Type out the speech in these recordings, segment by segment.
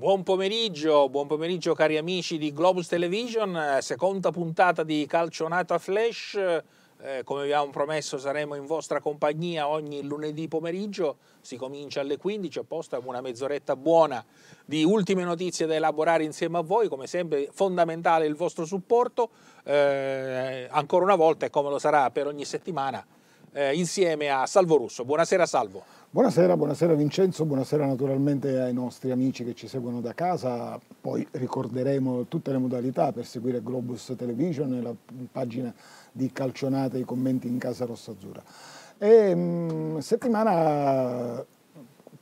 Buon pomeriggio, buon pomeriggio cari amici di Globus Television, eh, seconda puntata di Calcio Calcionata Flash. Eh, come vi avevamo promesso saremo in vostra compagnia ogni lunedì pomeriggio, si comincia alle 15, apposta una mezz'oretta buona di ultime notizie da elaborare insieme a voi, come sempre fondamentale il vostro supporto, eh, ancora una volta e come lo sarà per ogni settimana, eh, insieme a Salvo Russo. Buonasera Salvo. Buonasera, buonasera Vincenzo, buonasera naturalmente ai nostri amici che ci seguono da casa, poi ricorderemo tutte le modalità per seguire Globus Television e la pagina di Calcionate e i commenti in casa rossazzurra. E, ehm, mh, settimana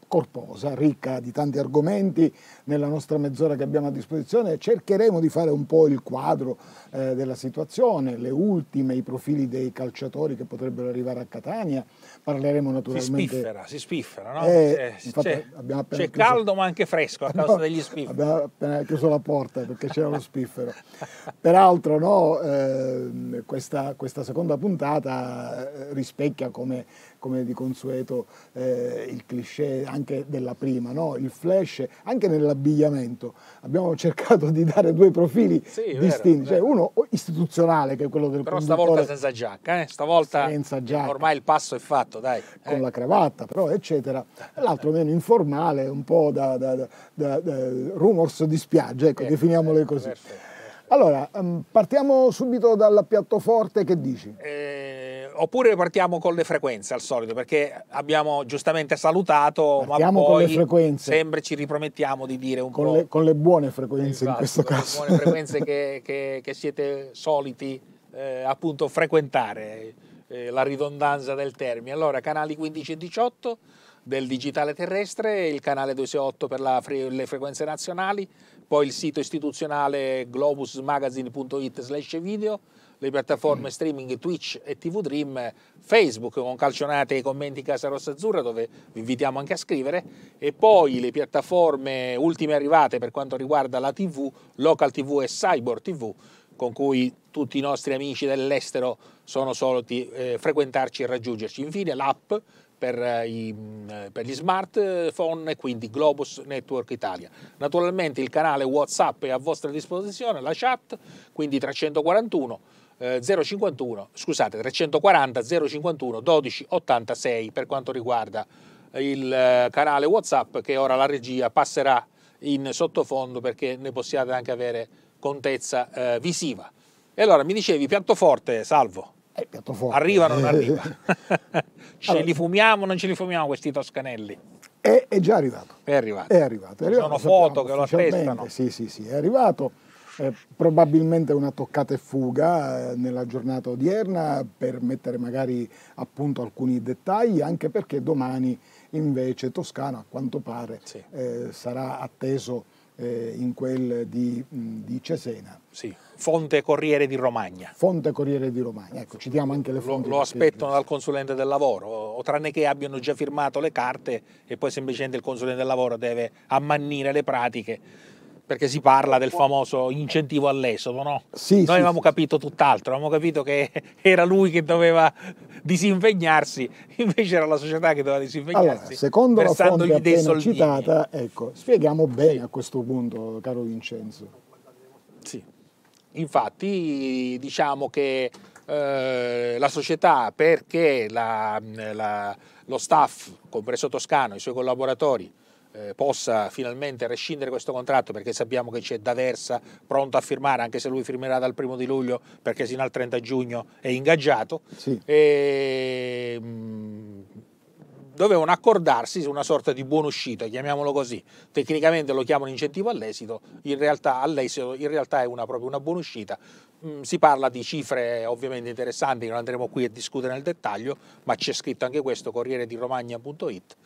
corposa, ricca di tanti argomenti. Nella nostra mezz'ora che abbiamo a disposizione cercheremo di fare un po' il quadro eh, della situazione, le ultime, i profili dei calciatori che potrebbero arrivare a Catania. Parleremo naturalmente... Si spiffera, si spiffera, no? Eh, c'è, chiuso... caldo ma anche fresco a causa no, degli spifferi. Abbiamo appena chiuso la porta perché c'era lo spiffero. Peraltro no, eh, questa, questa seconda puntata eh, rispecchia come come di consueto eh, il cliché anche della prima, no? il flash, anche nell'abbigliamento. Abbiamo cercato di dare due profili sì, distinti, cioè, vero, cioè, uno oh, istituzionale che è quello del Però stavolta senza giacca, eh? stavolta senza giacca. ormai il passo è fatto, dai. Eh. Con la cravatta però eccetera, l'altro meno informale, un po' da, da, da, da rumors di spiaggia, ecco, certo, definiamole certo, così. Certo, allora, ehm, partiamo subito dal piattoforte, che dici? Eh, oppure partiamo con le frequenze al solito, perché abbiamo giustamente salutato, partiamo ma poi con le frequenze. sempre ci ripromettiamo di dire un con po'... Le, con le buone frequenze esatto, in questo con caso. Con le buone frequenze che, che, che, siete soliti eh, appunto frequentare, eh, la ridondanza del termine. Allora, canali 15 e 18 del digitale terrestre, il canale 268 per la, le frequenze nazionali, poi il sito istituzionale globusmagazine.it slash video, le piattaforme streaming Twitch e TV Dream, Facebook con calcionate e commenti Casa Rossa Azzurra dove vi invitiamo anche a scrivere e poi le piattaforme ultime arrivate per quanto riguarda la TV, Local TV e Cyber TV con cui tutti i nostri amici dell'estero sono soliti eh, frequentarci e raggiungerci. Infine l'app per, eh, i, mm, per, gli smartphone, quindi Globus Network Italia. Naturalmente il canale WhatsApp è a vostra disposizione, la chat, quindi 341 051, eh, scusate, 340 051 1286 per quanto riguarda il eh, canale WhatsApp che ora la regia passerà in sottofondo perché ne possiate anche avere contezza eh, visiva. E allora mi dicevi piantoforte, salvo. Eh, piattoforte. Arriva o non arriva? ce allora, li fumiamo o non ce li fumiamo questi toscanelli? È, è già arrivato. È arrivato. È arrivato. È arrivato. sono sappiamo, foto che lo attestano. Sì, sì, sì, è arrivato. Eh, probabilmente una toccata e fuga eh, nella giornata odierna per mettere magari a punto alcuni dettagli, anche perché domani invece Toscana a quanto pare sì. Eh, sarà atteso eh, in quel di, mm, di, Cesena. Sì, Fonte Corriere di Romagna. Fonte Corriere di Romagna, ecco, citiamo anche le fonti. Lo, lo aspettano dal consulente del lavoro, o tranne che abbiano già firmato le carte e poi semplicemente il consulente del lavoro deve ammannire le pratiche perché si parla del famoso incentivo all'esodo, no? Sì, Noi sì, avevamo sì. capito tutt'altro, avevamo capito che era lui che doveva disimpegnarsi, invece era la società che doveva disimpegnarsi. Allora, secondo la fonte appena citata, ecco, spieghiamo bene a questo punto, caro Vincenzo. Sì, infatti diciamo che eh, la società, perché la, la, lo staff, compreso Toscano, i suoi collaboratori, eh, possa finalmente rescindere questo contratto perché sappiamo che c'è D'Aversa pronto a firmare anche se lui firmerà dal primo di luglio perché sino al 30 giugno è ingaggiato. Sì. E, ehm, mh, dovevano accordarsi su una sorta di uscita, chiamiamolo così. Tecnicamente lo chiamano incentivo all'esito, in realtà all'esito in realtà è una, proprio una buona uscita Mm, si parla di cifre ovviamente interessanti che non andremo qui a discutere nel dettaglio, ma c'è scritto anche questo, corriere di Romagna.it,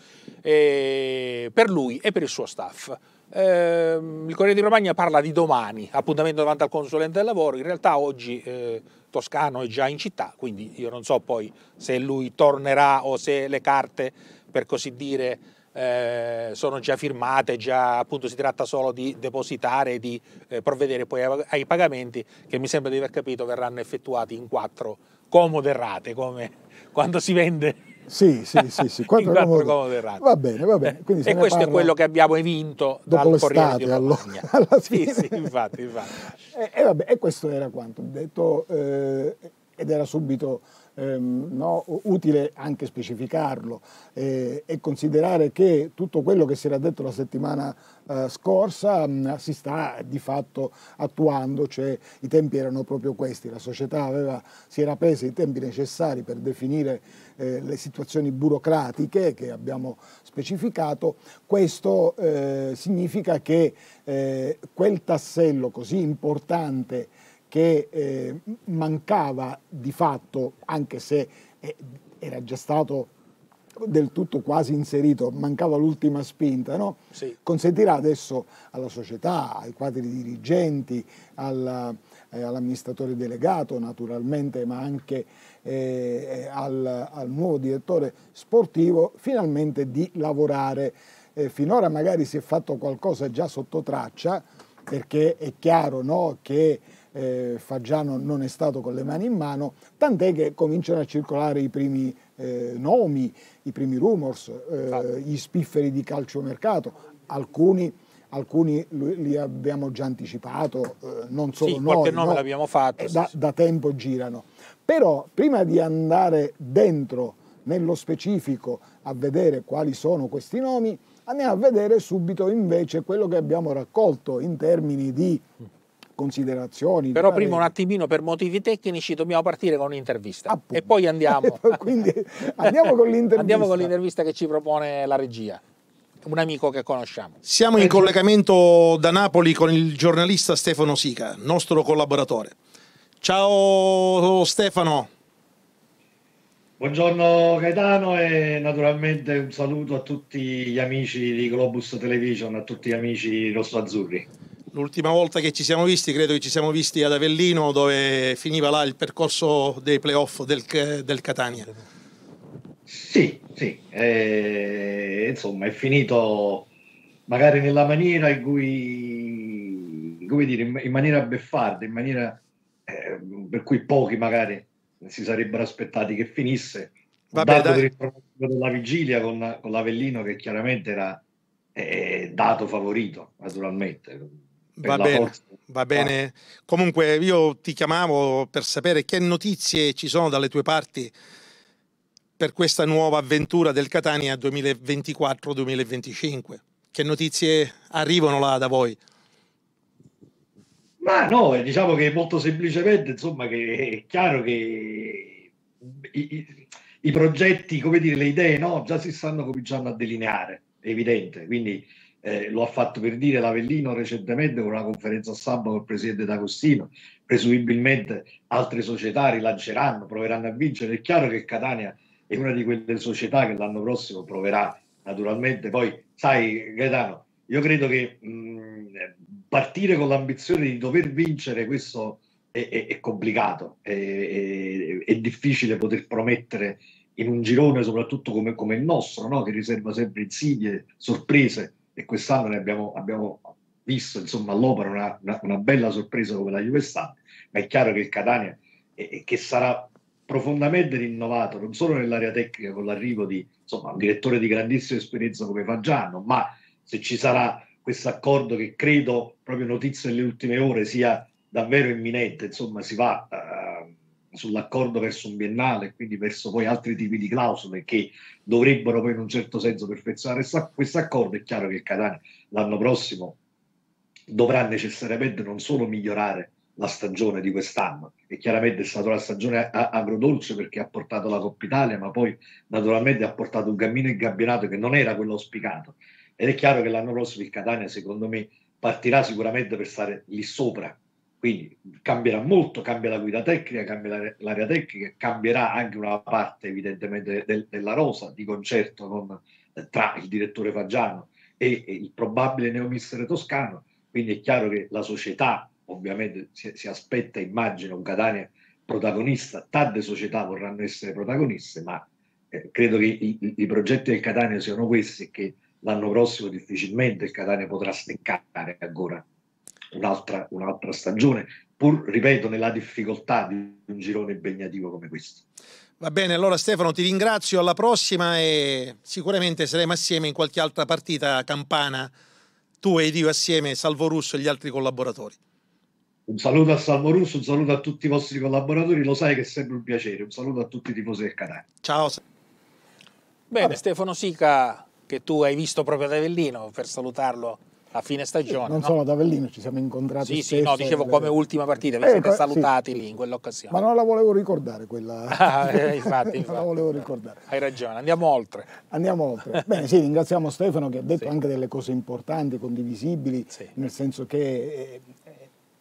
per lui e per il suo staff. Eh, il Corriere di Romagna parla di domani, appuntamento davanti al consulente del lavoro, in realtà oggi eh, Toscano è già in città, quindi io non so poi se lui tornerà o se le carte, per così dire, eh, sono già firmate, già, appunto, si tratta solo di depositare e di eh, provvedere poi ai, pagamenti che mi sembra di aver capito verranno effettuati in quattro comode rate, come quando si vende. Sì, sì, sì, sì. Quattro, in quattro comode rate. Va bene, va bene. Quindi e questo è quello che abbiamo evinto dopo dal l'estate, allora, alla fine. Sì, sì, infatti, infatti. E, e, vabbè, e questo era quanto detto. Eh, ed era subito ehm, no, utile anche specificarlo eh, e considerare che tutto quello che si era detto la settimana eh, scorsa mh, mm, si sta di fatto attuando, cioè i tempi erano proprio questi, la società aveva, si era presa i tempi necessari per definire eh, le situazioni burocratiche che abbiamo specificato, questo eh, significa che eh, quel tassello così importante che eh, mancava di fatto, anche se eh, era già stato del tutto quasi inserito, mancava l'ultima spinta, no? sì. consentirà adesso alla società, ai quadri dirigenti, alla, eh, all'amministratore delegato naturalmente, ma anche eh, al, al, nuovo direttore sportivo, finalmente di lavorare. Eh, finora magari si è fatto qualcosa già sotto traccia, perché è chiaro no, che eh, Faggiano non è stato con le mani in mano, tant'è che cominciano a circolare i primi eh, nomi, i primi rumors, eh, gli spifferi di calciomercato, alcuni alcuni li abbiamo già anticipato, eh, non solo sì, noi. Qualche nome no? l'abbiamo fatto. Eh, da, sì. da, tempo girano. Però prima di andare dentro, nello specifico, a vedere quali sono questi nomi, andiamo a vedere subito invece quello che abbiamo raccolto in termini di mm considerazioni. Però pare... prima un attimino per motivi tecnici dobbiamo partire con un'intervista Appunto. e poi andiamo. Quindi andiamo con l'intervista. andiamo con l'intervista che ci propone la regia un amico che conosciamo. Siamo in collegamento da Napoli con il giornalista Stefano Sica, nostro collaboratore. Ciao Stefano. Buongiorno Gaetano e naturalmente un saluto a tutti gli amici di Globus Television, a tutti gli amici rosso-azzurri. L'ultima volta che ci siamo visti, credo che ci siamo visti ad Avellino, dove finiva là il percorso dei playoff del, del Catania. Sì, sì, eh, insomma è finito magari nella maniera in cui, come dire, in maniera beffarda, in maniera eh, per cui pochi magari si sarebbero aspettati che finisse. Vabbè, dato dai. per il della vigilia con, con l'Avellino che chiaramente era eh, dato favorito, naturalmente. Va esatto. bene, va bene. Comunque io ti chiamavo per sapere che notizie ci sono dalle tue parti per questa nuova avventura del Catania 2024-2025. Che notizie arrivano là da voi? Ma no, eh, diciamo che molto semplicemente, insomma, che è chiaro che i, i progetti, come dire, le idee, no, già si stanno cominciando a delineare, è evidente. Quindi eh, lo ha fatto per dire l'Avellino recentemente con una conferenza stampa con il presidente D'Agostino, presumibilmente altre società rilanceranno, proveranno a vincere, è chiaro che Catania è una di quelle società che l'anno prossimo proverà naturalmente, poi sai Gaetano, io credo che mh, partire con l'ambizione di dover vincere questo è, è, è complicato, è, è, difficile poter promettere in un girone soprattutto come, come il nostro, no? che riserva sempre insidie, sorprese, e quest'anno ne abbiamo, abbiamo visto insomma all'opera una, una, una, bella sorpresa come la Juve sta, ma è chiaro che il Catania è, è che sarà profondamente rinnovato non solo nell'area tecnica con l'arrivo di insomma, un direttore di grandissima esperienza come Fagiano, ma se ci sarà questo accordo che credo proprio notizie delle ultime ore sia davvero imminente, insomma si va a, eh, sull'accordo verso un biennale, quindi verso poi altri tipi di clausole che dovrebbero poi in un certo senso perfezionare questo accordo, è chiaro che il Catania l'anno prossimo dovrà necessariamente non solo migliorare la stagione di quest'anno e chiaramente è stata una stagione agrodolce perché ha portato la Coppa Italia ma poi naturalmente ha portato un cammino in campionato che non era quello auspicato ed è chiaro che l'anno prossimo il Catania secondo me partirà sicuramente per stare lì sopra quindi cambierà molto, cambia la guida tecnica, cambia l'area tecnica, cambierà anche una parte evidentemente del, della rosa di concerto con, eh, tra il direttore Faggiano e, e il probabile neomister toscano. Quindi è chiaro che la società ovviamente si, si aspetta, immagino, un Catania protagonista, tante società vorranno essere protagoniste, ma eh, credo che i, i, i, progetti del Catania siano questi e che l'anno prossimo difficilmente il Catania potrà steccare ancora un'altra, un'altra stagione, pur, ripeto, nella difficoltà di un girone impegnativo come questo. Va bene, allora Stefano ti ringrazio, alla prossima e sicuramente saremo assieme in qualche altra partita campana, tu ed io assieme, Salvo Russo e gli altri collaboratori. Un saluto a Salvo Russo, un saluto a tutti i vostri collaboratori, lo sai che è sempre un piacere, un saluto a tutti i tifosi del canale. Ciao. Bene, Vabbè. Stefano Sica, che tu hai visto proprio da Avellino, per salutarlo a fine stagione. Sì, non no? solo ad Avellino, ci siamo incontrati. Sì, sì, no, dicevo come le... ultima partita, vi eh, siete salutati sì. lì in quell'occasione. Ma non la volevo ricordare quella. Ah, eh, infatti, infatti. la volevo ricordare. Hai ragione, andiamo oltre. Andiamo oltre. Bene, sì, ringraziamo Stefano che ha detto sì. anche delle cose importanti, condivisibili, nel senso che eh,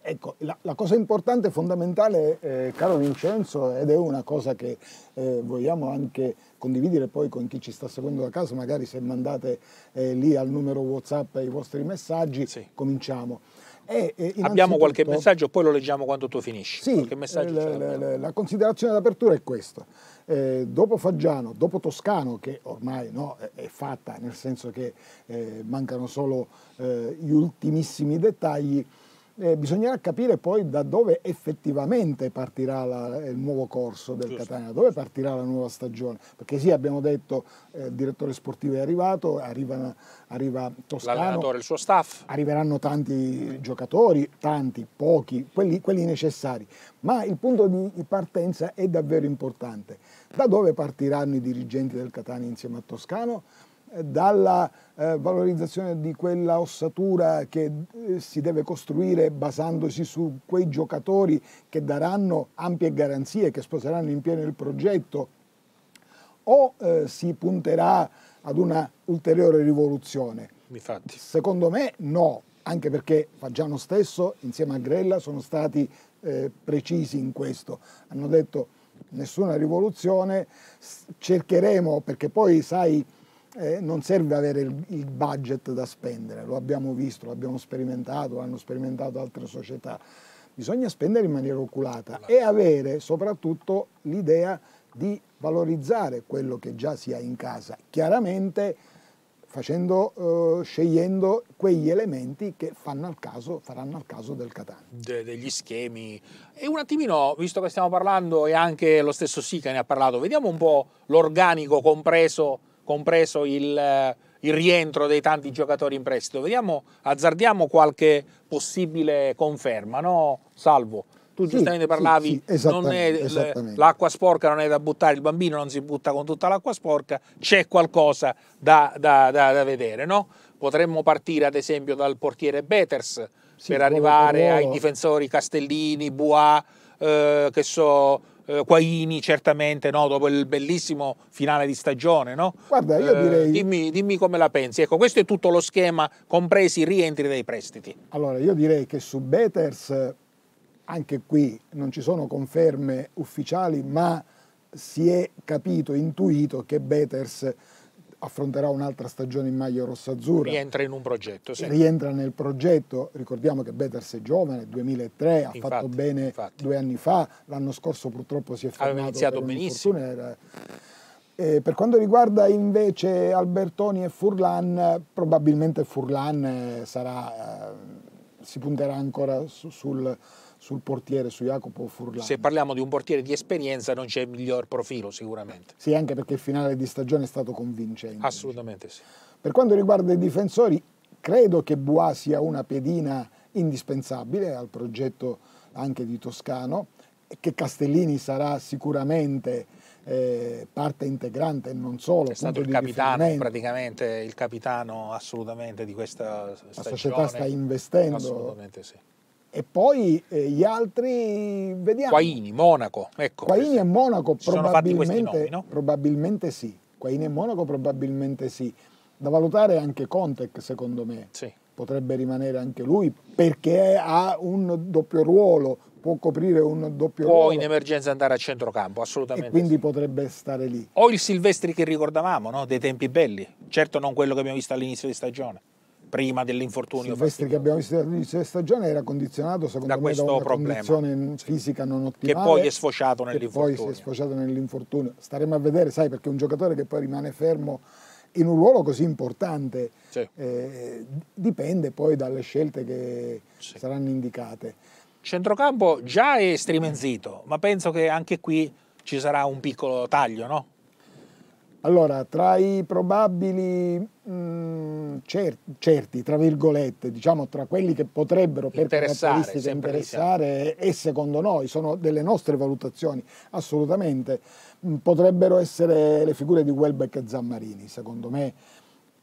Ecco, la, la, cosa importante e fondamentale, eh, caro Vincenzo, ed è una cosa che eh, vogliamo anche condividere poi con chi ci sta seguendo da casa, magari se mandate eh, lì al numero WhatsApp i vostri messaggi, sì. cominciamo. E, eh, abbiamo qualche messaggio, poi lo leggiamo quando tu finisci. Sì, eh, la, la considerazione d'apertura è questa. Eh, dopo Faggiano, dopo Toscano, che ormai no, è fatta, nel senso che eh, mancano solo eh, gli ultimissimi dettagli, eh, bisognerà capire poi da dove effettivamente partirà la, il nuovo corso del Giusto. Catania, dove partirà la nuova stagione, perché sì abbiamo detto eh, il direttore sportivo è arrivato, arriva, arriva Toscano, il suo staff, arriveranno tanti giocatori, tanti, pochi, quelli, quelli necessari, ma il punto di partenza è davvero importante, da dove partiranno i dirigenti del Catania insieme a Toscano? dalla eh, valorizzazione di quella ossatura che eh, si deve costruire basandosi su quei giocatori che daranno ampie garanzie, che sposeranno in pieno il progetto, o eh, si punterà ad una ulteriore rivoluzione? Infatti. Secondo me no, anche perché Faggiano stesso insieme a Grella sono stati eh, precisi in questo. Hanno detto nessuna rivoluzione, cercheremo, perché poi sai eh, non serve avere il, il, budget da spendere, lo abbiamo visto, l'abbiamo sperimentato, l'hanno sperimentato altre società. Bisogna spendere in maniera oculata e avere soprattutto l'idea di valorizzare quello che già si ha in casa, chiaramente facendo, eh, scegliendo quegli elementi che fanno al caso, faranno al caso del Catania. De, degli schemi. E un attimino, visto che stiamo parlando e anche lo stesso Sica ne ha parlato, vediamo un po' l'organico compreso compreso il, eh, il rientro dei tanti giocatori in prestito. Vediamo, azzardiamo qualche possibile conferma, no? Salvo. Tu sì, giustamente parlavi, sì, sì, l'acqua sporca non è da buttare, il bambino non si butta con tutta l'acqua sporca, c'è qualcosa da, da, da, da vedere. No? Potremmo partire ad esempio dal portiere Beters per arrivare ai difensori Castellini, Bois, eh, che so, eh, Quaini certamente no? dopo il bellissimo finale di stagione. No? Guarda, io eh, direi... Eh, dimmi, dimmi, come la pensi. Ecco, questo è tutto lo schema, compresi i rientri dei prestiti. Allora, io direi che su Beters anche qui non ci sono conferme ufficiali, ma si è capito, intuito che Beters affronterà un'altra stagione in maglia rossa-azzurra. Rientra in un progetto, sì. Rientra nel progetto, ricordiamo che Beters è giovane, 2003, infatti, ha fatto bene infatti. due anni fa, l'anno scorso purtroppo si è fermato Aveva iniziato benissimo. Eh, eh, per quanto riguarda invece Albertoni e Furlan, probabilmente Furlan eh, sarà, eh, si punterà ancora su, sul sul portiere, su Jacopo Furlani. Se parliamo di un portiere di esperienza non c'è miglior profilo sicuramente. Sì, anche perché il finale di stagione è stato convincente. Assolutamente sì. Per quanto riguarda i difensori, credo che Bois sia una pedina indispensabile al progetto anche di Toscano, e che Castellini sarà sicuramente eh, parte integrante e non solo. È stato il capitano, praticamente il capitano assolutamente di questa stagione. La società sta investendo. Assolutamente sì. E poi eh, gli altri, vediamo. Quaini, Monaco, ecco. Quaini e Monaco probabilmente, nomi, no? probabilmente sì. Quaini e Monaco probabilmente sì. Da valutare anche Contec, secondo me. Sì. Potrebbe rimanere anche lui perché ha un doppio ruolo, può coprire un doppio può ruolo. in emergenza andare a centrocampo, assolutamente. E quindi sì. potrebbe stare lì. O il Silvestri che ricordavamo, no? dei tempi belli, certo non quello che abbiamo visto all'inizio di stagione prima dell'infortunio. Silvestri che abbiamo visto all'inizio della stagione era condizionato secondo da me da una problema. condizione fisica non ottimale. Che poi è sfociato nell'infortunio. Che Poi si è sfociato nell'infortunio. Staremo a vedere, sai, perché un giocatore che poi rimane fermo in un ruolo così importante sì. eh, dipende poi dalle scelte che sì. saranno indicate. Centrocampo già è strimenzito, ma penso che anche qui ci sarà un piccolo taglio, no? Allora, tra i probabili mh, mm, cer certi, tra virgolette, diciamo tra quelli che potrebbero per caratteristiche interessare e secondo noi sono delle nostre valutazioni assolutamente, potrebbero essere le figure di Welbeck e Zammarini, secondo me,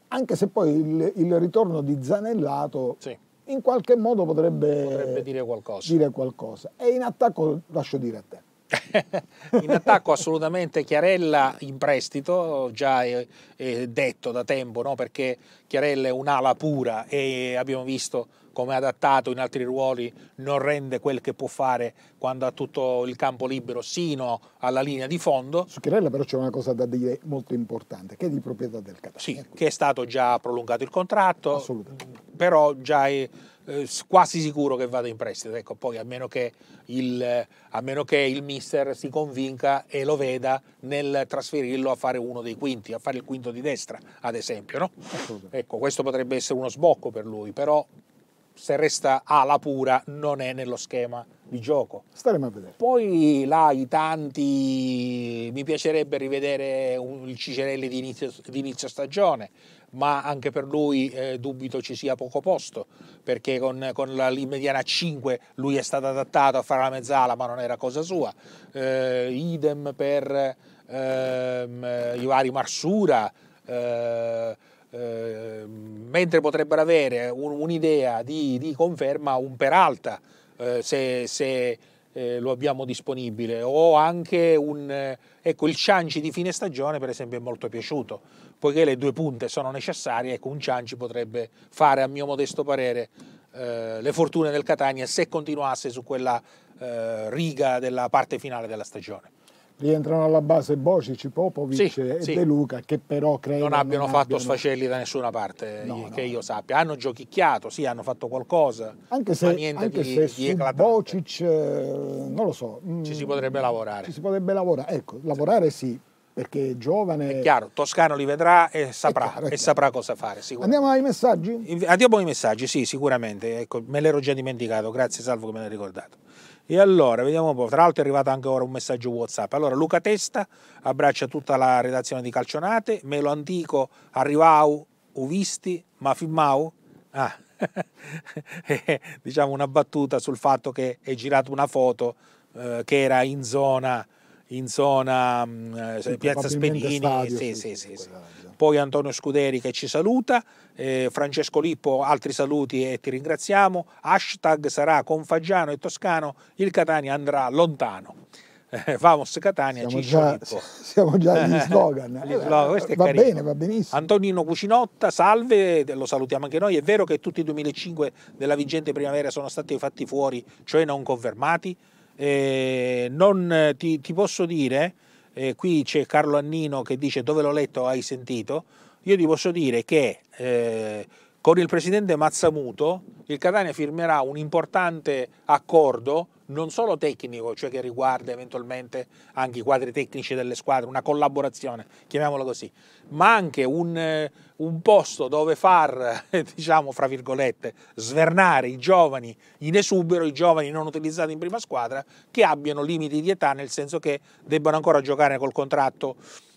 anche se poi il, il ritorno di Zanellato sì. in qualche modo potrebbe, potrebbe dire, qualcosa. dire qualcosa. E in attacco lascio dire a te. in attacco assolutamente Chiarella in prestito, già è, eh, è eh, detto da tempo, no? perché Chiarella è un'ala pura e abbiamo visto come adattato in altri ruoli non rende quel che può fare quando ha tutto il campo libero sino alla linea di fondo. Su Chirella però c'è una cosa da dire molto importante, che è di proprietà del Catania. Sì, ecco. che è stato già prolungato il contratto, però già è eh, quasi sicuro che vada in prestito, ecco, poi a meno, che il, a meno che il mister si convinca e lo veda nel trasferirlo a fare uno dei quinti, a fare il quinto di destra ad esempio. No? Ecco, questo potrebbe essere uno sbocco per lui, però se resta ala pura non è nello schema di gioco. Staremo a vedere. Poi là i tanti, mi piacerebbe rivedere un, il Cicerelli di inizio, di inizio, stagione, ma anche per lui eh, dubito ci sia poco posto, perché con, con la mediana 5 lui è stato adattato a fare la mezzala, ma non era cosa sua. Eh, idem per ehm, Ivari Marsura. Eh, Ehm, mentre potrebbero avere un'idea di, di, conferma, un peralta eh, se, se eh, lo abbiamo disponibile o anche un, ecco, il cianci di fine stagione per esempio è molto piaciuto poiché le due punte sono necessarie ecco un cianci potrebbe fare a mio modesto parere eh, le fortune del Catania se continuasse su quella eh, riga della parte finale della stagione rientrano alla base Bocic, Popovic sì, e sì. De Luca che però credo non abbiano non fatto abbiano... sfacelli da nessuna parte no, che no. io sappia hanno giochicchiato, sì hanno fatto qualcosa anche se, ma niente anche di, se di Bocic eh, non lo so mm, ci si potrebbe lavorare ci si potrebbe lavorare, ecco, lavorare sì, perché è giovane. È chiaro, Toscano li vedrà e saprà, chiaro, e saprà cosa fare. Andiamo ai messaggi? Andiamo ai messaggi, sì, sicuramente. Ecco, me l'ero già dimenticato, grazie Salvo che me l'hai ricordato. E allora, vediamo un po', tra l'altro è arrivato anche ora un messaggio Whatsapp. Allora, Luca Testa abbraccia tutta la redazione di Calcionate, Melo Antico, Arrivau, Uvisti, Mafimau. Ah, eh, diciamo una battuta sul fatto che è girata una foto eh, che era in zona, in zona mm, eh, sì, Piazza Spenini. Stadio, sì, sì, sì, sì poi Antonio Scuderi che ci saluta, eh, Francesco Lippo altri saluti e ti ringraziamo, hashtag sarà con Fagiano e Toscano il Catania andrà lontano. vamos Catania, siamo già, Lippo. Siamo già gli slogan. gli slogan va carino. bene, va benissimo. Antonino Cucinotta, salve, lo salutiamo anche noi. È vero che tutti i 2005 della vigente primavera sono stati fatti fuori, cioè non confermati? Eh, non eh, ti, ti posso dire eh, qui c'è Carlo Annino che dice dove l'ho letto hai sentito, io ti posso dire che eh, con il presidente Mazzamuto il Catania firmerà un importante accordo non solo tecnico, cioè che riguarda eventualmente anche i quadri tecnici delle squadre, una collaborazione, chiamiamolo così, ma anche un, eh, un posto dove far, diciamo, fra virgolette, svernare i giovani in esubero, i giovani non utilizzati in prima squadra, che abbiano limiti di età, nel senso che debbano ancora giocare col contratto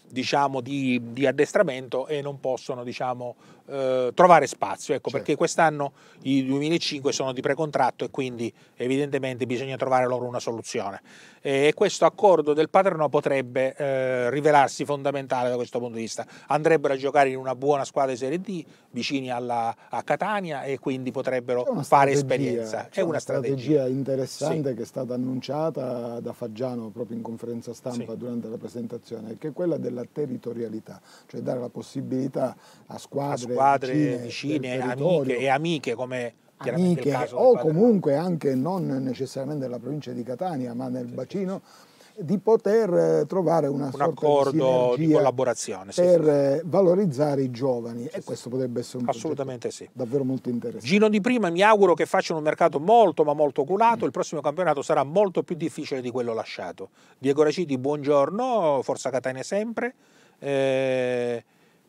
diciamo, di, di, addestramento e non possono diciamo, eh, trovare spazio, ecco, certo. perché quest'anno i 2005 sono di precontratto e quindi evidentemente bisogna trovare loro una soluzione. Eh, e questo accordo del Paterno potrebbe eh, rivelarsi fondamentale da questo punto di vista. Andrebbero a giocare in una buona squadra di Serie D, vicini alla, a Catania e quindi potrebbero fare esperienza. È una, una strategia, strategia interessante sì. che è stata annunciata da Faggiano proprio in conferenza stampa sì. durante la presentazione, che è quella della territorialità, cioè dare la possibilità a squadre, a squadre squadre vicine, vicine amiche, e amiche come amiche, o comunque anche non necessariamente nella provincia di Catania ma nel bacino di poter eh, trovare una un accordo di, di collaborazione per sì. Eh, valorizzare i giovani sì, e questo potrebbe essere un assolutamente sì. davvero molto interessante. Giro di prima mi auguro che facciano un mercato molto ma molto oculato, il prossimo campionato sarà molto più difficile di quello lasciato. Diego Raciti buongiorno, Forza Catania sempre. Eh,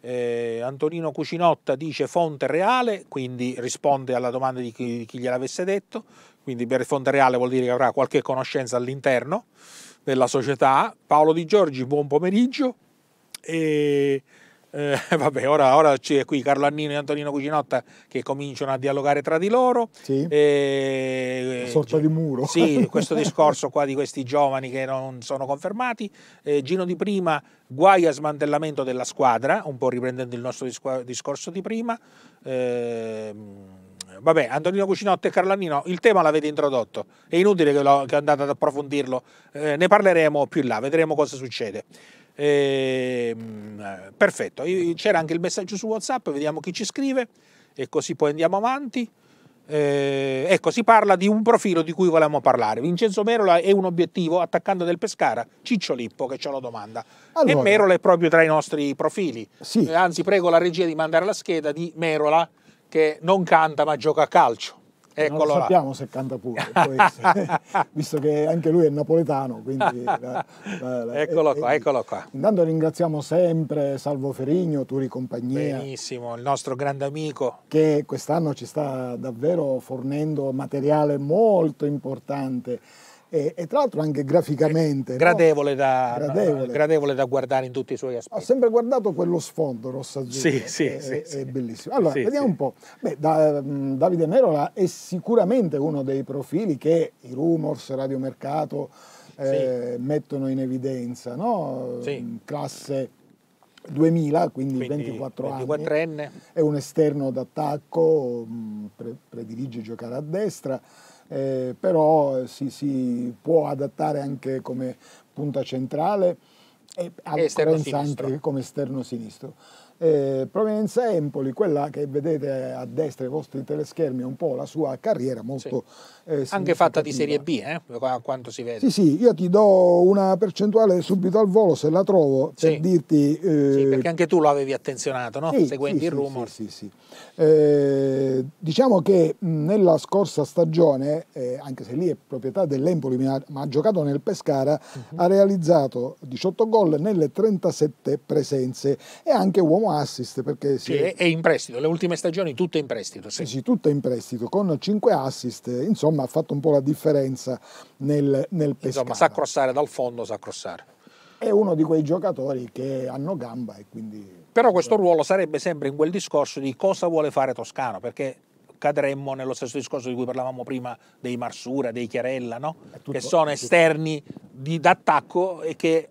eh, Antonino Cucinotta dice fonte reale, quindi risponde alla domanda di chi, di chi gliel'avesse detto, quindi per fonte reale vuol dire che avrà qualche conoscenza all'interno della società. Paolo Di Giorgi, buon pomeriggio. E eh, vabbè, ora, ora, c'è qui Carlo Annino e Antonino Cucinotta che cominciano a dialogare tra di loro. Sì. Eh, eh Una sorta cioè, di muro. Sì, questo discorso qua di questi giovani che non sono confermati. Eh, Gino di prima, guai a smantellamento della squadra, un po' riprendendo il nostro discorso di prima. Eh, vabbè, Antonino Cucinotta e Carlannino, il tema l'avete introdotto, è inutile che, lo, che andate ad approfondirlo, eh, ne parleremo più in là, vedremo cosa succede. E, ehm, perfetto, c'era anche il messaggio su WhatsApp, vediamo chi ci scrive e così poi andiamo avanti. Eh, ecco, si parla di un profilo di cui volevamo parlare. Vincenzo Merola è un obiettivo attaccante del Pescara, Ciccio Lippo che ce lo domanda. Allora, e Merola è proprio tra i nostri profili. Sì. Eh, anzi, prego la regia di mandare la scheda di Merola che non canta ma gioca a calcio. È eh, non colorato. sappiamo se canta pure, visto che anche lui è napoletano. Quindi eh, eccolo, e, eh, qua, e, eccolo qua. Intanto ringraziamo sempre Salvo Ferigno, Turi Compagnia. Benissimo, il nostro grande amico. Che quest'anno ci sta davvero fornendo materiale molto importante e, e tra l'altro anche graficamente. Gradevole, no? da, gradevole. gradevole, da, guardare in tutti i suoi aspetti. Ho sempre guardato quello sfondo rosso-azzurro, sì, sì, è, sì, è, sì. è bellissimo. Allora, sì, vediamo un po'. Beh, da, mm, Davide Merola è sicuramente uno dei profili che i rumors, radiomercato, eh, mettono in evidenza, no? Mm, classe 2000, quindi, quindi 24, 24 anni, anni, è un esterno d'attacco, mm, pre- predilige giocare a destra, eh, però eh, si, si, può adattare anche come punta centrale e, e anche come esterno sinistro eh, Provenza Empoli, quella che vedete a destra i vostri teleschermi è un po' la sua carriera molto sì. eh, anche fatta di serie B, eh? a quanto si vede. Sì, sì, io ti do una percentuale subito al volo se la trovo per sì. dirti eh, Sì, perché anche tu lo avevi attenzionato, no? Sì, Seguendo il rumor. Sì, sì, eh, diciamo che nella scorsa stagione, eh, anche se lì è proprietà dell'Empoli, ma ha giocato nel Pescara, uh mhm. -huh. ha realizzato 18 gol nelle 37 presenze e anche uomo assist perché si... che è in prestito, le ultime stagioni tutto in prestito. Sì. sì, tutto in prestito, con 5 assist, insomma ha fatto un po' la differenza nel, nel Pescara. Insomma sa crossare dal fondo, sa crossare. È uno di quei giocatori che hanno gamba e quindi... Però questo ruolo sarebbe sempre in quel discorso di cosa vuole fare Toscano, perché cadremmo nello stesso discorso di cui parlavamo prima dei Marsura, dei Chiarella, no? tutto, che sono esterni di, d'attacco e che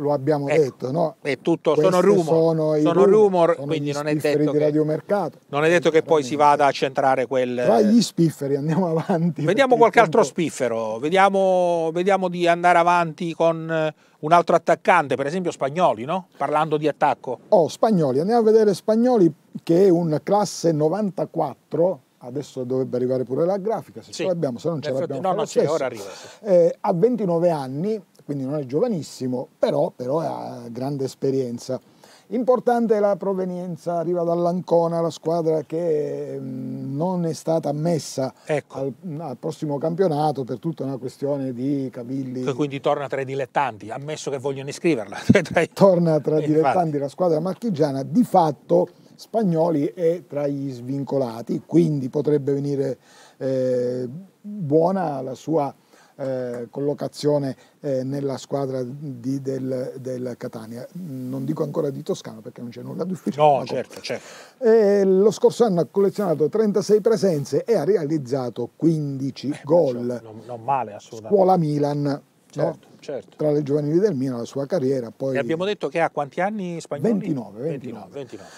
lo abbiamo ecco, detto, no? È tutto, sono rumor, sono, sono rumor, sono quindi non è detto che, radiomercato. Non è detto che poi si vada a centrare quel... Tra gli spifferi andiamo avanti. Vediamo qualche tempo... altro spiffero, vediamo, vediamo, di andare avanti con eh, un altro attaccante, per esempio Spagnoli, no? Parlando di attacco. Oh, Spagnoli, andiamo a vedere Spagnoli che è un classe 94, adesso dovrebbe arrivare pure la grafica, se sì. ce l'abbiamo, se non ce l'abbiamo... No, no, ora arriva. Eh, a 29 anni quindi non è giovanissimo, però, però ha grande esperienza. Importante la provenienza, arriva dall'Ancona, la squadra che mm, non è stata ammessa ecco. al, al, prossimo campionato per tutta una questione di cavilli. Che quindi torna tra i dilettanti, ammesso che vogliono iscriverla. torna tra i dilettanti la squadra marchigiana, di fatto Spagnoli è tra gli svincolati, quindi potrebbe venire eh, buona la sua eh, collocazione eh, nella squadra di, del, del, Catania. Non dico ancora di Toscano perché non c'è nulla di ufficiale. No, certo, certo. Eh, lo scorso anno ha collezionato 36 presenze e ha realizzato 15 Beh, cioè, gol. Cioè, non, non, male assolutamente. Scuola Milan. Certo, no? certo. Tra le giovanili del Milan, la sua carriera. Poi... E abbiamo detto che ha quanti anni spagnoli? 29. 29. 29.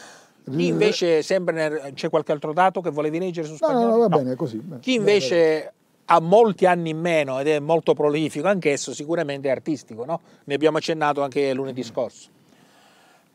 Chi invece sembra c'è qualche altro dato che volevi leggere su spagnolo? No, no, no, va no. bene così. Chi invece ha molti anni in meno ed è molto prolifico, anch'esso sicuramente è artistico, no? ne abbiamo accennato anche lunedì mm. scorso.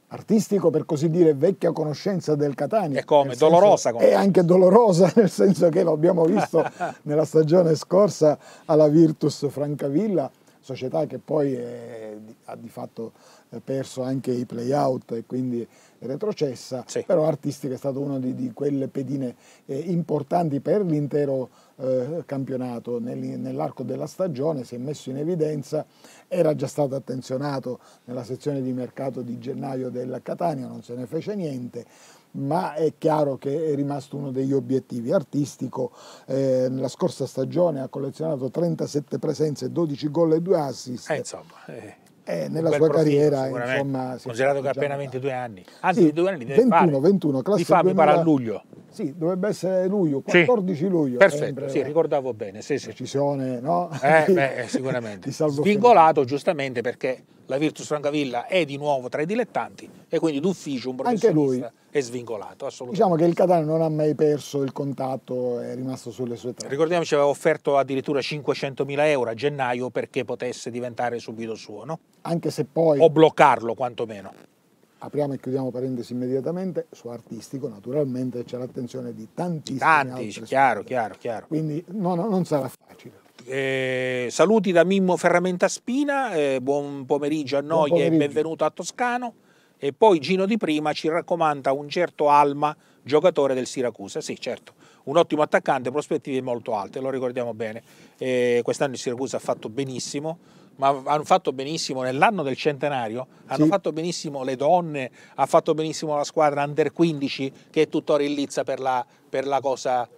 Artistico, per così dire, vecchia conoscenza del Catania. E come? Dolorosa. Senso, anche dolorosa, nel senso che lo abbiamo visto nella stagione scorsa alla Virtus Francavilla, società che poi è, ha di fatto eh, perso anche i playout e quindi retrocessa, sì. però Artistica è stato uno di, di quelle pedine eh, importanti per l'intero eh, campionato nell'arco della stagione si è messo in evidenza, era già stato attenzionato nella sezione di mercato di gennaio del Catania, non se ne fece niente, ma è chiaro che è rimasto uno degli obiettivi artistico. Eh, nella scorsa stagione ha collezionato 37 presenze, 12 gol e 2 assist. Eh, insomma, eh. Eh, nella sua profilo, carriera, insomma, considerato che ha appena 22 diciamo, diciamo. anni, anzi, sì, 22 anni 21, fare. 21, classe di Fabio 2000... a luglio. Sì, dovrebbe essere luglio, 14 sì. luglio. Perfetto, sì, eh. ricordavo bene. Sì, sì. Decisione, no? Eh, beh, eh, sicuramente. Svincolato giustamente perché la Virtus Francavilla è di nuovo tra i dilettanti e quindi d'ufficio un professionista. Anche lui è svingolato, Diciamo che il Catania non ha mai perso il contatto, è rimasto sulle sue tre. Ricordiamoci aveva offerto addirittura 500.000 euro a gennaio perché potesse diventare subito suo, no? Anche se poi... O bloccarlo quantomeno. Apriamo e chiudiamo parentesi immediatamente, su artistico naturalmente c'è l'attenzione di tantissimi. Tanti, cioè, chiaro, chiaro, chiaro. Quindi no, no, non sarà facile. Eh, saluti da Mimmo Ferramenta Spina, eh, buon pomeriggio a noi pomeriggio. e benvenuto a Toscano. E poi Gino di prima ci raccomanda un certo Alma, giocatore del Siracusa. Sì, certo, un ottimo attaccante, prospettive molto alte, lo ricordiamo bene. E quest'anno il Siracusa ha fatto benissimo, ma hanno fatto benissimo nell'anno del centenario, hanno sì. fatto benissimo le donne, ha fatto benissimo la squadra under 15 che è tuttora in lizza per la, per la cosa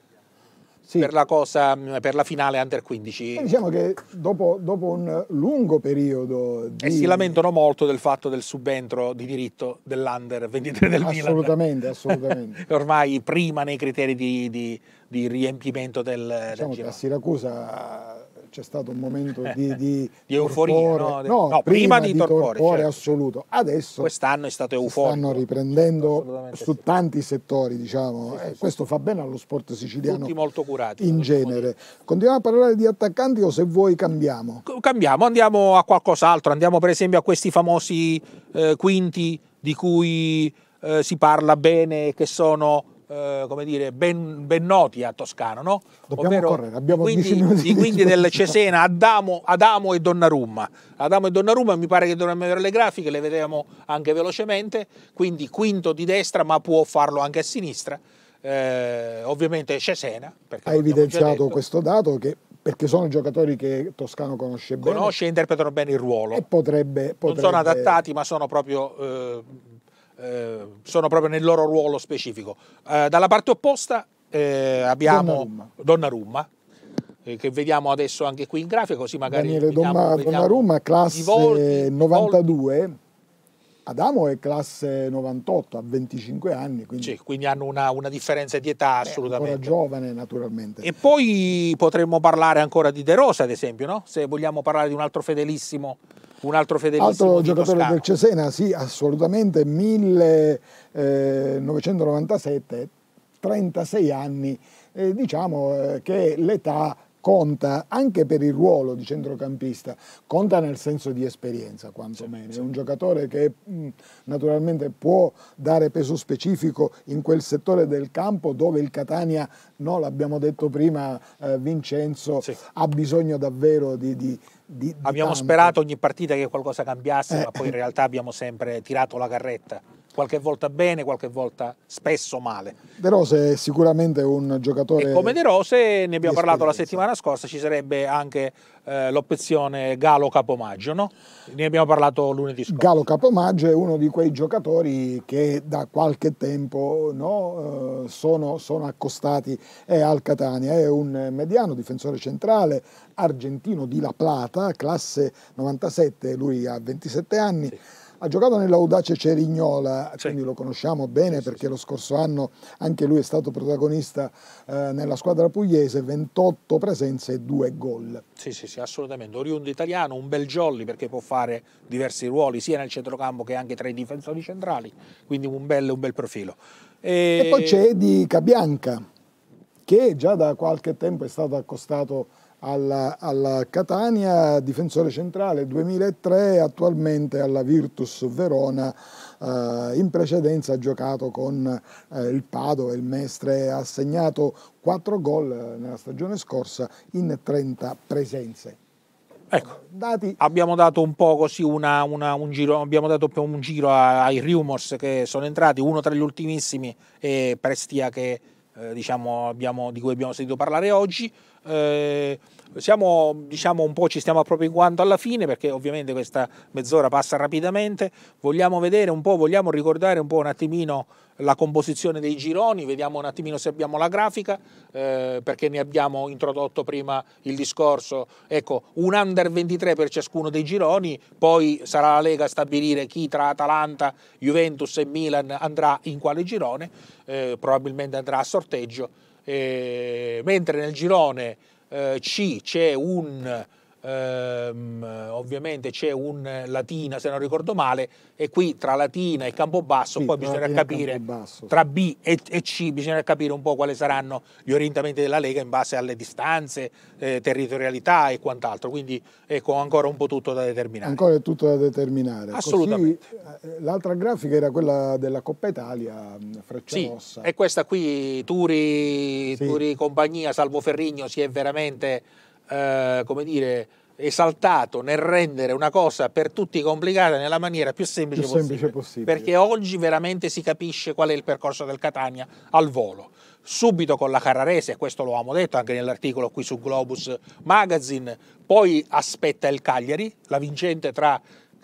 sì. per, la cosa, mm, per, la finale Under 15. E diciamo che dopo, dopo, un lungo periodo di... E eh si lamentano molto del fatto del subentro di diritto dell'Under 23 del assolutamente, Milan. Assolutamente, Ormai prima nei criteri di, di, di riempimento del... Diciamo del che a Siracusa c'è stato un momento di, di, di euforia, torpore, no? no, no prima, prima, di, di torpore, torpore certo. assoluto. Adesso quest'anno è stato euforico. Stanno riprendendo su sì. tanti settori, diciamo. Sì, sì, questo fa bene allo sport siciliano. Tutti molto curati. In genere. Continuiamo a parlare di attaccanti o se vuoi cambiamo? Cambiamo, andiamo a qualcos'altro, andiamo per esempio a questi famosi eh, quinti di cui eh, si parla bene, che sono eh, come dire, ben, ben, noti a Toscano, no? Dobbiamo Ovvero, correre, abbiamo quindi, 10 minuti. Quindi del Cesena, Adamo, Adamo, e Donnarumma. Adamo e Donnarumma mi pare che dovremmo avere le grafiche, le vedevamo anche velocemente, quindi quinto di destra ma può farlo anche a sinistra. Eh, ovviamente Cesena. Ha evidenziato questo dato che perché sono giocatori che Toscano conosce bene. Conosce e interpretano bene il ruolo. E potrebbe, potrebbe... Non sono adattati, ma sono proprio eh, eh, sono proprio nel loro ruolo specifico. Eh, dalla parte opposta eh, abbiamo Donnarumma, Donnarumma eh, che vediamo adesso anche qui in grafico, così magari... Daniele vediamo, Donna, vediamo Donnarumma, classe Volti, 92. Adamo è classe 98, ha 25 anni. Quindi, sì, quindi hanno una, una, differenza di età assolutamente. Ancora giovane naturalmente. E poi potremmo parlare ancora di De Rosa ad esempio, no? se vogliamo parlare di un altro fedelissimo un altro fedelissimo altro giocatore Toscano. del Cesena sì assolutamente 1997 36 eh, anni eh, diciamo eh, che l'età conta anche per il ruolo di centrocampista, conta nel senso di esperienza quantomeno, sì, è un giocatore che mm, naturalmente può dare peso specifico in quel settore del campo dove il Catania, no, l'abbiamo detto prima eh, Vincenzo, sì. ha bisogno davvero di, di di, di abbiamo tanto. sperato ogni partita che qualcosa cambiasse, eh. ma poi in realtà abbiamo sempre tirato la carretta qualche volta bene, qualche volta spesso male. De Rose è sicuramente un giocatore... E come De Rose, ne abbiamo parlato la settimana scorsa, ci sarebbe anche eh, l'opzione Galo Capomaggio, no? Ne abbiamo parlato lunedì scorso. Galo Capomaggio è uno di quei giocatori che da qualche tempo no, eh, sono, sono, accostati al Catania, è un mediano difensore centrale argentino di La Plata, classe 97, lui ha 27 anni. Sì ha giocato nell'audace Cerignola, sì. quindi lo conosciamo bene perché lo scorso anno anche lui è stato protagonista eh, nella squadra pugliese, 28 presenze e 2 gol. Sì, sì, sì, assolutamente. Oriundo italiano, un bel jolly perché può fare diversi ruoli sia nel centrocampo che anche tra i difensori centrali, quindi un bel, un bel profilo. E... e poi c'è Di Cabianca che già da qualche tempo è stato accostato alla, alla Catania, difensore centrale 2003, attualmente alla Virtus Verona, eh, in precedenza ha giocato con eh, il Padova, il Mestre, ha segnato 4 gol eh, nella stagione scorsa in 30 presenze. Ecco, Dati. abbiamo dato un po' così una, una, un giro, abbiamo dato un giro ai rumors che sono entrati, uno tra gli ultimissimi è Prestia che eh, diciamo, abbiamo, di cui abbiamo sentito parlare oggi, eh, siamo, diciamo, un po' ci stiamo appropinquando alla fine perché ovviamente questa mezz'ora passa rapidamente. Vogliamo vedere un po', vogliamo ricordare un po' un attimino la composizione dei gironi, vediamo un attimino se abbiamo la grafica, eh, perché ne abbiamo introdotto prima il discorso, ecco, un under 23 per ciascuno dei gironi, poi sarà la Lega a stabilire chi tra Atalanta, Juventus e Milan andrà in quale girone, eh, probabilmente andrà a sorteggio eh, mentre nel girone eh, C c'è un ehm, ovviamente c'è un Latina, se non ricordo male, e qui tra Latina e Campobasso sì, poi bisognerà capire, tra B e, e, C bisognerà capire un po' quali saranno gli orientamenti della Lega in base alle distanze, eh, territorialità e quant'altro, quindi ecco ancora un po' tutto da determinare. Ancora è tutto da determinare. Assolutamente. Così, eh, l'altra grafica era quella della Coppa Italia, mm, Freccia sì, Rossa. e questa qui Turi, sì. Turi Compagnia, Salvo Ferrigno si è veramente eh, come dire, esaltato nel rendere una cosa per tutti complicata nella maniera più semplice, più semplice possibile, possibile, Perché oggi veramente si capisce qual è il percorso del Catania al volo. Subito con la Carrarese, questo lo abbiamo detto anche nell'articolo qui su Globus Magazine, poi aspetta il Cagliari, la vincente tra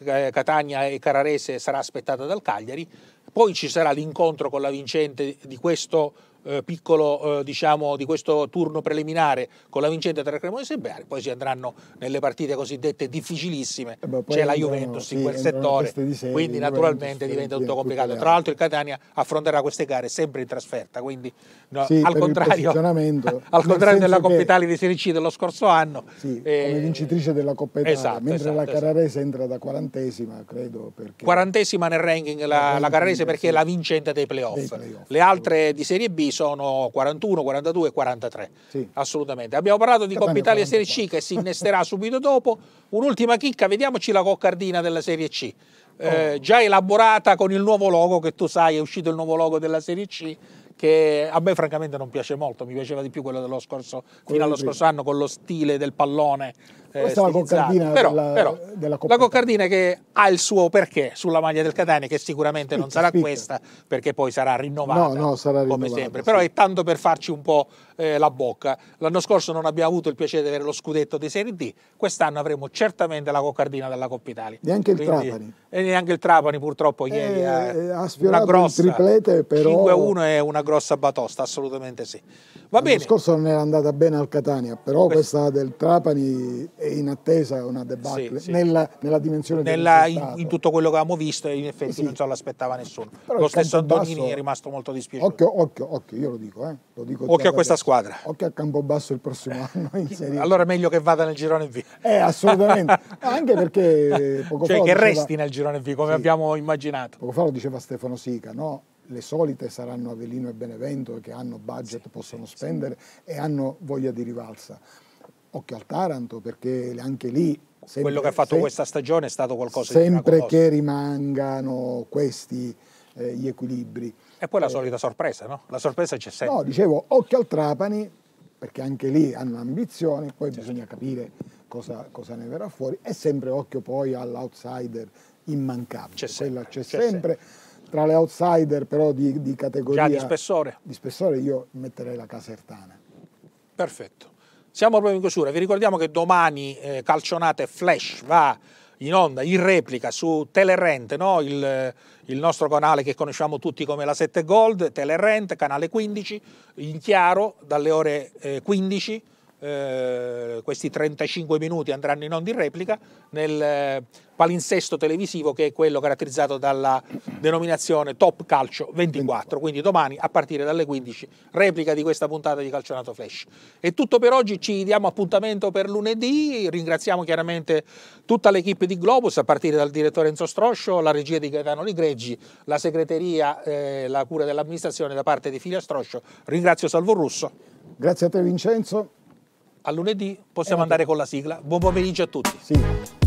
eh, Catania e Carrarese sarà aspettata dal Cagliari, poi ci sarà l'incontro con la vincente di questo eh, piccolo eh, diciamo, di questo turno preliminare con la vincente tra Cremonese e Bari, poi si andranno nelle partite cosiddette difficilissime, eh, c'è la Juventus sì, in quel settore, serie, quindi naturalmente diventa tutto complicato. Tra l'altro il Catania affronterà queste gare sempre in trasferta, quindi no, sì, al, contrario, al contrario della Coppa Italia di Serie C dello scorso anno. Sì, eh, come vincitrice della Coppa Italia, esatto, mentre esatto, la Cararese esatto. entra da quarantesima, credo. Perché... Quarantesima nel ranking la, la, la Carrarese perché è la vincente dei playoff. Play le altre di Serie B sono 41, 42 e 43. Sì. Assolutamente. Abbiamo parlato di Coppa Italia 44. Serie C che si innesterà subito dopo. Un'ultima chicca, vediamoci la coccardina della Serie C. Eh, oh. già elaborata con il nuovo logo che tu sai è uscito il nuovo logo della Serie C che a me francamente non piace molto mi piaceva di più quello dello scorso quello fino allo scorso anno con lo stile del pallone eh, questa è la coccardina però, della, però, della La coccardina che ha il suo perché sulla maglia del Catania, che sicuramente non sarà questa, perché poi sarà rinnovata, no, no, sarà rinnovata come sempre. Sì. Però è tanto per farci un po' eh, la bocca. L'anno scorso non abbiamo avuto il piacere di avere lo scudetto di Serie D, quest'anno avremo certamente la coccardina della Coppa Italia. Neanche il Quindi, Trapani. E neanche il Trapani purtroppo ieri eh, eh, eh ha, ha sfiorato grossa, il triplete, però... 5-1 è una grossa batosta, assolutamente sì. Va l'anno bene. scorso non era andata bene al Catania, però questa, questa del Trapani in attesa una debacle sì, sì. Nella, nella, dimensione nella, in, in, tutto quello che abbiamo visto e in effetti sì. non se l'aspettava nessuno Però lo stesso Antonini è rimasto molto dispiaciuto occhio, occhio, occhio io lo dico, eh. lo dico occhio a questa adesso. squadra occhio a Campobasso il prossimo eh, anno allora è meglio che vada nel girone V eh assolutamente anche perché eh, poco cioè fa che diceva... resti nel girone V come abbiamo immaginato poco fa lo diceva Stefano Sica no? le solite saranno Avellino e Benevento che hanno budget, possono spendere e hanno voglia di rivalsa occhio al Taranto perché anche lì... Sempre, Quello che ha fatto se, questa stagione è stato qualcosa sempre di... Sempre che rimangano questi eh, gli equilibri. E poi la eh, solita sorpresa, no? La sorpresa c'è sempre. No, dicevo occhio al Trapani perché anche lì hanno ambizioni poi certo. bisogna capire cosa, cosa ne verrà fuori e sempre occhio poi all'outsider immancabile. C'è sempre. C'è sempre. sempre. Tra le outsider però di, di categoria... Già di spessore. Di spessore io metterei la Casertana. Perfetto. Siamo proprio in chiusura, vi ricordiamo che domani eh, Calcionate Flash va in onda, in replica su Telerente, no? il, il, nostro canale che conosciamo tutti come la 7 Gold, Telerente, canale 15, in chiaro dalle ore eh, 15 eh, questi 35 minuti andranno in onda in replica nel eh, palinsesto televisivo che è quello caratterizzato dalla denominazione Top Calcio 24, quindi domani a partire dalle 15 replica di questa puntata di Calcionato Flash. È tutto per oggi, ci diamo appuntamento per lunedì, ringraziamo chiaramente tutta l'equipe di Globus a partire dal direttore Enzo Stroscio, la regia di Gaetano Ligreggi, la segreteria, eh, la cura dell'amministrazione da parte di Filia Stroscio, ringrazio Salvo Russo. Grazie a te Vincenzo. A lunedì possiamo eh, andare con la sigla. Buon pomeriggio a tutti. Sì.